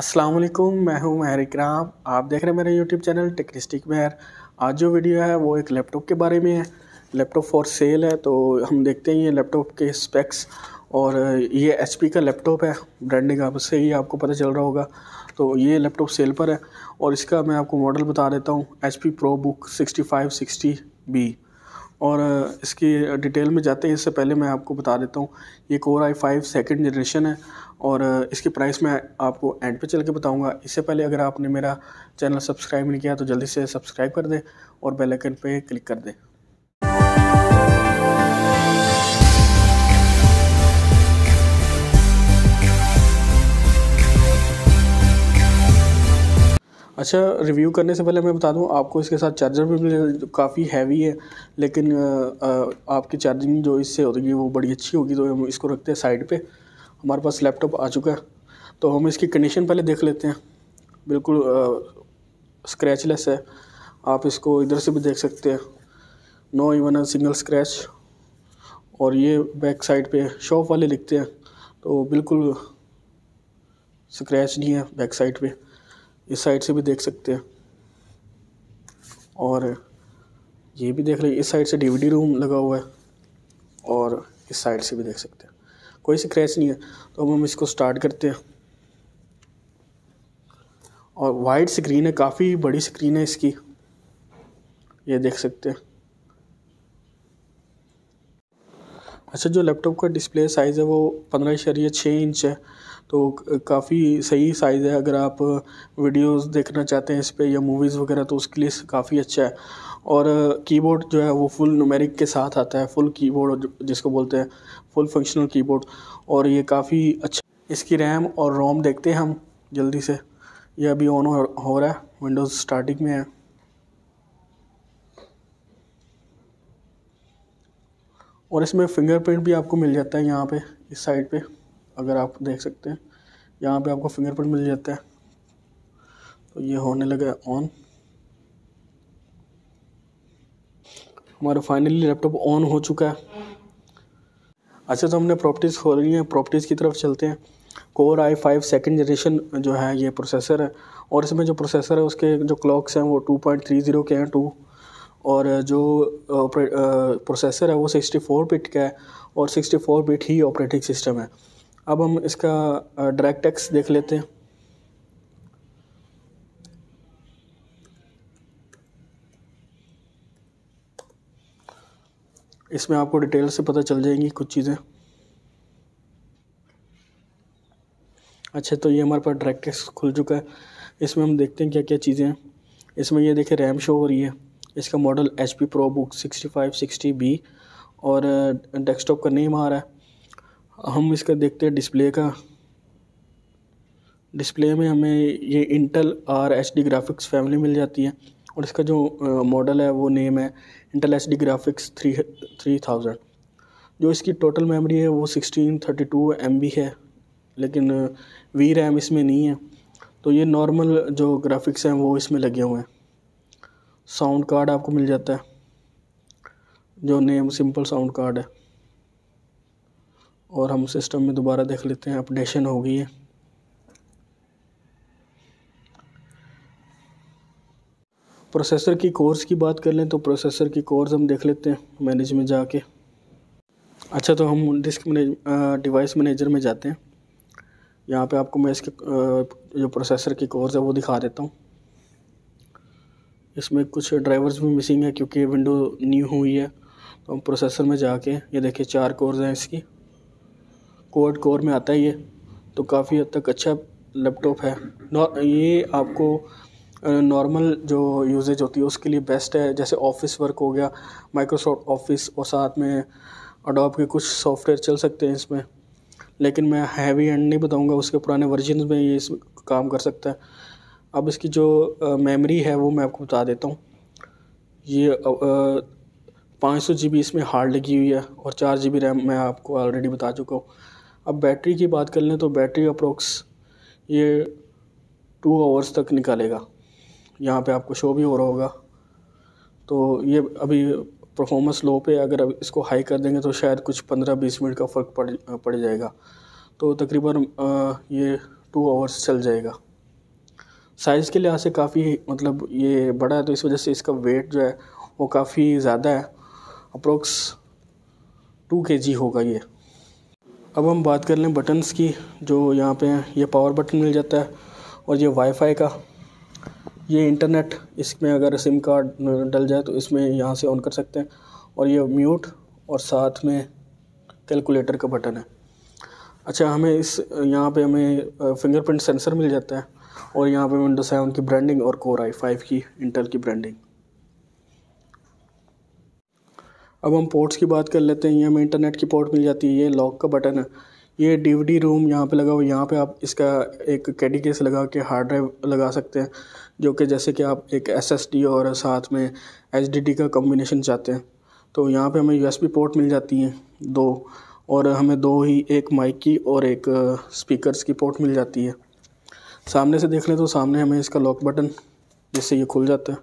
अस्सलाम वालेकुम मैं हूं महरिक इकराम आप देख रहे हैं मेरा यूट्यूब चैनल टेक्निस्टिक महर आज जो वीडियो है वो एक लैपटॉप के बारे में है लैपटॉप फॉर सेल है तो हम देखते हैं ये लैपटॉप के स्पेक्स और ये एच का लैपटॉप है ब्रांडिंग आप से ही आपको पता चल रहा होगा तो ये लैपटॉप सेल पर है और इसका मैं आपको मॉडल बता देता हूँ H P pro book sixty five sixty B और इसकी डिटेल में जाते हैं इससे पहले मैं आपको बता देता हूँ ये core I five second generation है और इसकी प्राइस मैं आपको एंड पे चल के बताऊँगा इससे पहले अगर आपने मेरा चैनल सब्सक्राइब नहीं किया तो जल्दी से सब्सक्राइब कर दें और बेल आइकन पे क्लिक कर दें अच्छा रिव्यू करने से पहले मैं बता दूं आपको इसके साथ चार्जर भी मिले काफ़ी हैवी है लेकिन आपकी चार्जिंग जो इससे होगी वो बड़ी अच्छी होगी तो हम इसको रखते हैं साइड पे हमारे पास लैपटॉप आ चुका है तो हम इसकी कंडीशन पहले देख लेते हैं बिल्कुल स्क्रैचलेस है आप इसको इधर से भी देख सकते हैं no even a single scratch और ये बैक साइड पे शॉप वाले लिखते हैं तो बिल्कुल स्क्रैच नहीं है बैक साइड पे इस साइड से भी देख सकते हैं और ये भी देख लीजिए इस साइड से डीवीडी रूम लगा हुआ है और इस साइड से भी देख सकते हैं कोई सी क्रैच नहीं है तो अब हम इसको स्टार्ट करते हैं और वाइड स्क्रीन है काफ़ी बड़ी स्क्रीन है इसकी ये देख सकते हैं अच्छा जो लैपटॉप का डिस्प्ले साइज़ है वो पंद्रह शरीय छः इंच है तो काफ़ी सही साइज़ है अगर आप वीडियोस देखना चाहते हैं इस पर या मूवीज़ वगैरह तो उसके लिए काफ़ी अच्छा है और कीबोर्ड जो है वो फुल नुमेरिक के साथ आता है फुल कीबोर्ड जिसको बोलते हैं फुल फंक्शनल कीबोर्ड और ये काफ़ी अच्छा इसकी रैम और रोम देखते हैं हम जल्दी से ये अभी ऑन हो रहा है विंडोज़ स्टार्टिंग में है और इसमें फिंगरप्रिंट भी आपको मिल जाता है यहाँ पे इस साइड पे अगर आप देख सकते हैं यहाँ पे आपको फिंगरप्रिंट मिल जाता है तो ये होने लगा ऑन हमारा फाइनली लैपटॉप ऑन हो चुका है अच्छा तो हमने प्रॉपर्टीज़ खोल रही हैं प्रॉपर्टीज़ की तरफ चलते हैं core I five second generation जो है ये प्रोसेसर है और इसमें जो प्रोसेसर है उसके जो क्लॉक्स हैं वो टू पॉइंट थ्री ज़ीरो के हैं टू और जो प्रोसेसर है वो सिक्सटी फोर बिट का है और सिक्सटी फोर बिट ही ऑपरेटिंग सिस्टम है अब हम इसका डायरेक्ट टैक्स देख लेते हैं इसमें आपको डिटेल से पता चल जाएंगी कुछ चीज़ें अच्छा तो ये हमारे पास डायरेक्ट टैक्स खुल चुका है इसमें हम देखते हैं क्या क्या चीज़ें हैं इसमें ये देखें रैम शो हो रही है इसका model H P pro book sixty five sixty B और डेस्कटॉप का नेम आ रहा है हम इसका देखते हैं डिस्प्ले का डिस्प्ले में हमें ये Intel R H D graphics family मिल जाती है और इसका जो मॉडल है वो नेम है Intel H D graphics three three thousand जो इसकी टोटल मेमोरी है वो sixteen thirty two M B है लेकिन वी रैम इसमें नहीं है तो ये नॉर्मल जो ग्राफिक्स हैं वो इसमें लगे हुए हैं साउंड कार्ड आपको मिल जाता है जो नेम सिंपल साउंड कार्ड है और हम सिस्टम में दोबारा देख लेते हैं अपडेशन हो गई है प्रोसेसर की कोर्स की बात कर लें तो प्रोसेसर की कोर्स हम देख लेते हैं मैनेज में जाके अच्छा तो हम डिस्क मैनेज डिवाइस मैनेजर में जाते हैं यहाँ पे आपको मैं इसके जो प्रोसेसर की कोर्स है वो दिखा देता हूँ इसमें कुछ ड्राइवर्स भी मिसिंग है क्योंकि विंडो न्यू हुई है तो हम प्रोसेसर में जाके ये देखिए चार कोर्स हैं इसकी क्वाड कोर में आता है ये तो काफ़ी हद तक अच्छा लैपटॉप है ये आपको नॉर्मल जो यूजेज होती है उसके लिए बेस्ट है जैसे ऑफिस वर्क हो गया माइक्रोसॉफ्ट ऑफिस और साथ में अडोप के कुछ सॉफ्टवेयर चल सकते हैं इसमें लेकिन मैं हैवी एंड नहीं बताऊंगा उसके पुराने वर्जन में ये इस काम कर सकता है अब इसकी जो मेमोरी है वो मैं आपको बता देता हूँ ये पाँच सौ जी बी इसमें हार्ड लगी हुई है और चार जी बी रैम मैं आपको ऑलरेडी बता चुका हूँ अब बैटरी की बात कर लें तो बैटरी अप्रोक्स ये टू आवर्स तक निकालेगा यहाँ पे आपको शो भी हो रहा होगा तो ये अभी परफॉर्मेंस लो पे अगर अब इसको हाई कर देंगे तो शायद कुछ पंद्रह बीस मिनट का फ़र्क पड़ पड़ जाएगा तो तकरीबन ये टू आवर्स चल जाएगा साइज़ के लिहाज से काफ़ी मतलब ये बड़ा है तो इस वजह से इसका वेट जो है वो काफ़ी ज़्यादा है अप्रोक्स टू के जी होगा ये अब हम बात कर लें बटन्स की जो यहाँ पे हैं ये पावर बटन मिल जाता है और ये वाईफाई का ये इंटरनेट इसमें अगर सिम कार्ड डल जाए तो इसमें यहाँ से ऑन कर सकते हैं और ये म्यूट और साथ में कैलकुलेटर का बटन है अच्छा हमें इस यहाँ पे हमें फिंगरप्रिंट सेंसर मिल जाता है और यहाँ पे विंडो सेवन की ब्रांडिंग और कोर आई फाइव की इंटेल की ब्रांडिंग अब हम पोर्ट्स की बात कर लेते हैं ये हमें इंटरनेट की पोर्ट मिल जाती है ये लॉक का बटन है ये डीवीडी रूम यहाँ पे लगा हुआ यहाँ पे आप इसका एक कैडी केस लगा के हार्ड ड्राइव लगा सकते हैं जो कि जैसे कि आप एक एसएसडी और साथ में एचडीडी का कॉम्बिनेशन चाहते हैं तो यहाँ पे हमें यूएसबी पोर्ट मिल जाती है दो और हमें दो ही एक माइक की और एक स्पीकर्स की पोर्ट मिल जाती है सामने से देख लें तो सामने हमें इसका लॉक बटन जिससे ये खुल जाता है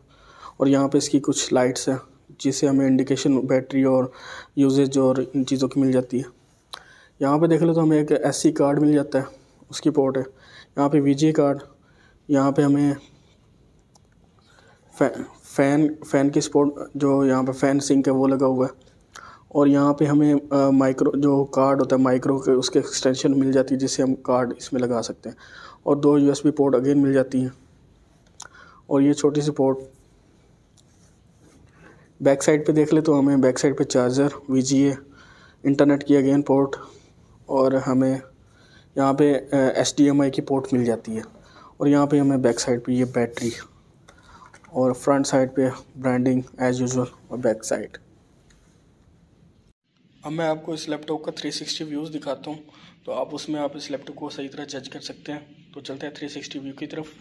और यहाँ पर इसकी कुछ लाइट्स हैं जिससे हमें इंडिकेशन बैटरी और यूजेज और इन चीज़ों की मिल जाती है यहाँ पे देख लो तो हमें एक एस कार्ड मिल जाता है उसकी पोर्ट है यहाँ पे वी कार्ड यहाँ पे हमें फै, फ़ैन फ़ैन की स्पोर्ट जो यहाँ पे फ़ैन सिंक है वो लगा हुआ है और यहाँ पे हमें माइक्रो जो कार्ड होता है माइक्रो के उसके एक्सटेंशन मिल जाती है जिससे हम कार्ड इसमें लगा सकते हैं और दो यूएसबी पोर्ट अगेन मिल जाती हैं और ये छोटी सी पोर्ट बैक साइड पे देख ले तो हमें बैक साइड पे चार्जर वी इंटरनेट की अगेन पोर्ट और हमें यहाँ पे एच की पोर्ट मिल जाती है और यहाँ पे हमें बैक साइड पे ये बैटरी और फ्रंट साइड पे ब्रांडिंग एज यूजल और बैक साइड अब मैं आपको इस लैपटॉप का 360 व्यूज़ दिखाता हूँ तो आप उसमें आप इस लैपटॉप को सही तरह जज कर सकते हैं तो चलते हैं 360 व्यू की तरफ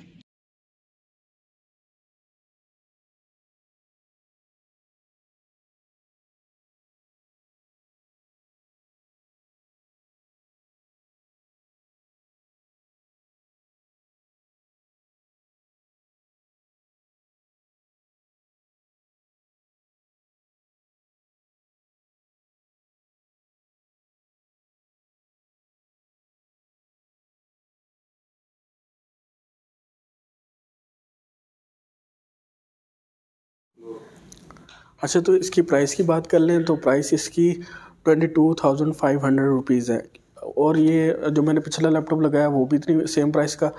अच्छा तो इसकी प्राइस की बात कर लें तो प्राइस इसकी twenty two thousand five hundred rupees है और ये जो मैंने पिछला लैपटॉप लगाया वो भी इतनी सेम प्राइस का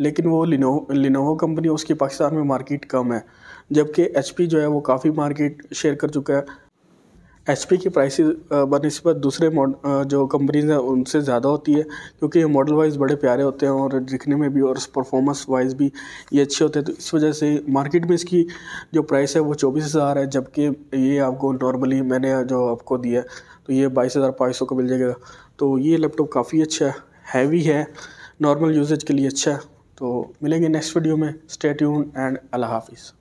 लेकिन वो लिनो लिनोवो कंपनी उसकी पाकिस्तान में मार्केट कम है जबकि एच जो है वो काफ़ी मार्केट शेयर कर चुका है एच पी की प्राइस बनस्बत दूसरे जो कंपनीज हैं उनसे ज़्यादा होती है क्योंकि ये मॉडल वाइज बड़े प्यारे होते हैं और दिखने में भी और परफॉर्मेंस वाइज भी ये अच्छे होते हैं तो इस वजह से मार्केट में इसकी जो प्राइस है वो चौबीस हज़ार है जबकि ये आपको नॉर्मली मैंने जो आपको दिया है तो ये बाईस हज़ार पाँच सौ का मिल जाएगा तो ये लैपटॉप काफ़ी अच्छा है हैवी है नॉर्मल यूजेज के लिए अच्छा है तो मिलेंगे नेक्स्ट वीडियो में स्टे एंड अल्लाह हाफिज़